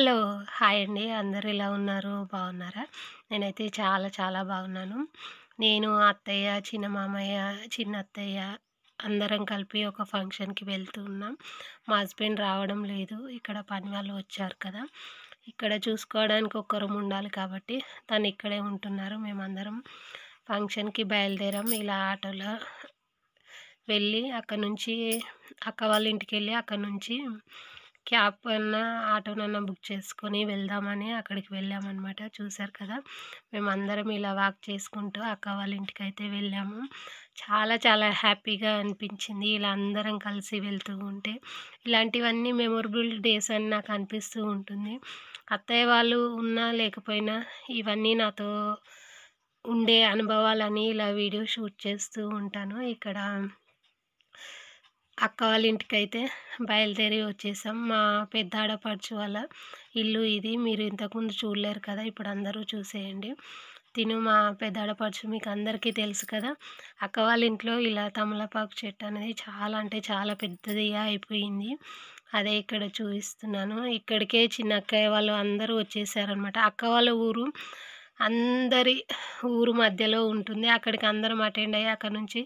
hello hi అండి అందరూ ఇలా ఉన్నారు బాగున్నారా నేనైతే చాలా చాలా బాగున్నాను నేను అత్తయ్య చిన్న మామయ్య చిన్న అత్తయ్య అందరం కలిపి ఒక ఫంక్షన్కి వెళ్తూ ఉన్నాం మా హస్బెండ్ రావడం లేదు ఇక్కడ పని వాళ్ళు వచ్చారు కదా ఇక్కడ చూసుకోవడానికి ఒక్కరం ఉండాలి కాబట్టి తను ఇక్కడే ఉంటున్నారు మేమందరం ఫంక్షన్కి బయలుదేరాం ఇలా ఆటోలో వెళ్ళి అక్కడ నుంచి అక్క వాళ్ళ ఇంటికి వెళ్ళి అక్కడ నుంచి క్యాబ్ అన్న ఆటోనన్నా బుక్ చేసుకొని వెళ్దామని అక్కడికి వెళ్ళామన్నమాట చూసారు కదా మేమందరం ఇలా వాక్ చేసుకుంటూ అక్క వాళ్ళ ఇంటికి అయితే వెళ్ళాము చాలా చాలా హ్యాపీగా అనిపించింది ఇలా అందరం కలిసి వెళ్తూ ఉంటే ఇలాంటివన్నీ మెమొరబుల్ డేస్ అని నాకు అనిపిస్తూ ఉంటుంది అత్తయ్య వాళ్ళు ఉన్నా లేకపోయినా ఇవన్నీ నాతో ఉండే అనుభవాలని ఇలా వీడియో షూట్ చేస్తూ ఉంటాను ఇక్కడ అక్క వాళ్ళ ఇంటికైతే బయలుదేరి వచ్చేసాం మా పెద్ద ఆడపడుచు వాళ్ళ ఇల్లు ఇది మీరు ఇంతకుముందు చూడలేరు కదా ఇప్పుడు అందరూ చూసేయండి తిను మా పెద్ద ఆడపడుచు మీకు అందరికీ తెలుసు కదా అక్క వాళ్ళ ఇంట్లో ఇలా తమలపాకు చెట్టు అనేది చాలా అంటే చాలా పెద్దదిగా అయిపోయింది అదే ఇక్కడ చూపిస్తున్నాను ఇక్కడికే చిన్న అక్కయ్య వాళ్ళు అందరూ వచ్చేసారనమాట అక్క వాళ్ళ ఊరు అందరి ఊరు మధ్యలో ఉంటుంది అక్కడికి అందరం అటెండ్ అయ్యి అక్కడ నుంచి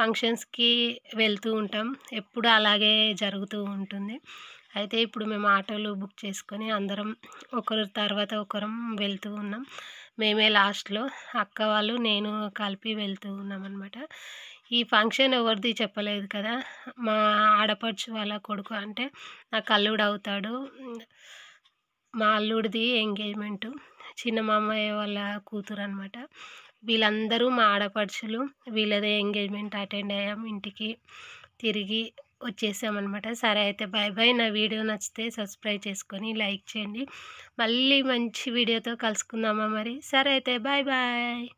ఫంక్షన్స్కి వెళ్తూ ఉంటాం ఎప్పుడు అలాగే జరుగుతూ ఉంటుంది అయితే ఇప్పుడు మేము ఆటోలు బుక్ చేసుకొని అందరం ఒకరు తర్వాత ఒకరం వెళ్తూ ఉన్నాం మేమే లాస్ట్లో అక్క వాళ్ళు నేను కలిపి వెళ్తూ ఉన్నాం అనమాట ఈ ఫంక్షన్ ఎవరిది చెప్పలేదు కదా మా ఆడపడుచు వాళ్ళ కొడుకు అంటే నాకు అల్లుడు అవుతాడు మా అల్లుడిది ఎంగేజ్మెంటు చిన్న మామయ్య వాళ్ళ కూతురు అనమాట వీళ్ళందరూ మా ఆడపడుచులు వీళ్ళదే ఎంగేజ్మెంట్ అటెండ్ అయ్యాం ఇంటికి తిరిగి వచ్చేసామన్నమాట సరే అయితే బాయ్ బాయ్ నా వీడియో నచ్చితే సబ్స్క్రైబ్ చేసుకొని లైక్ చేయండి మళ్ళీ మంచి వీడియోతో కలుసుకుందామా మరి సరే అయితే బాయ్ బాయ్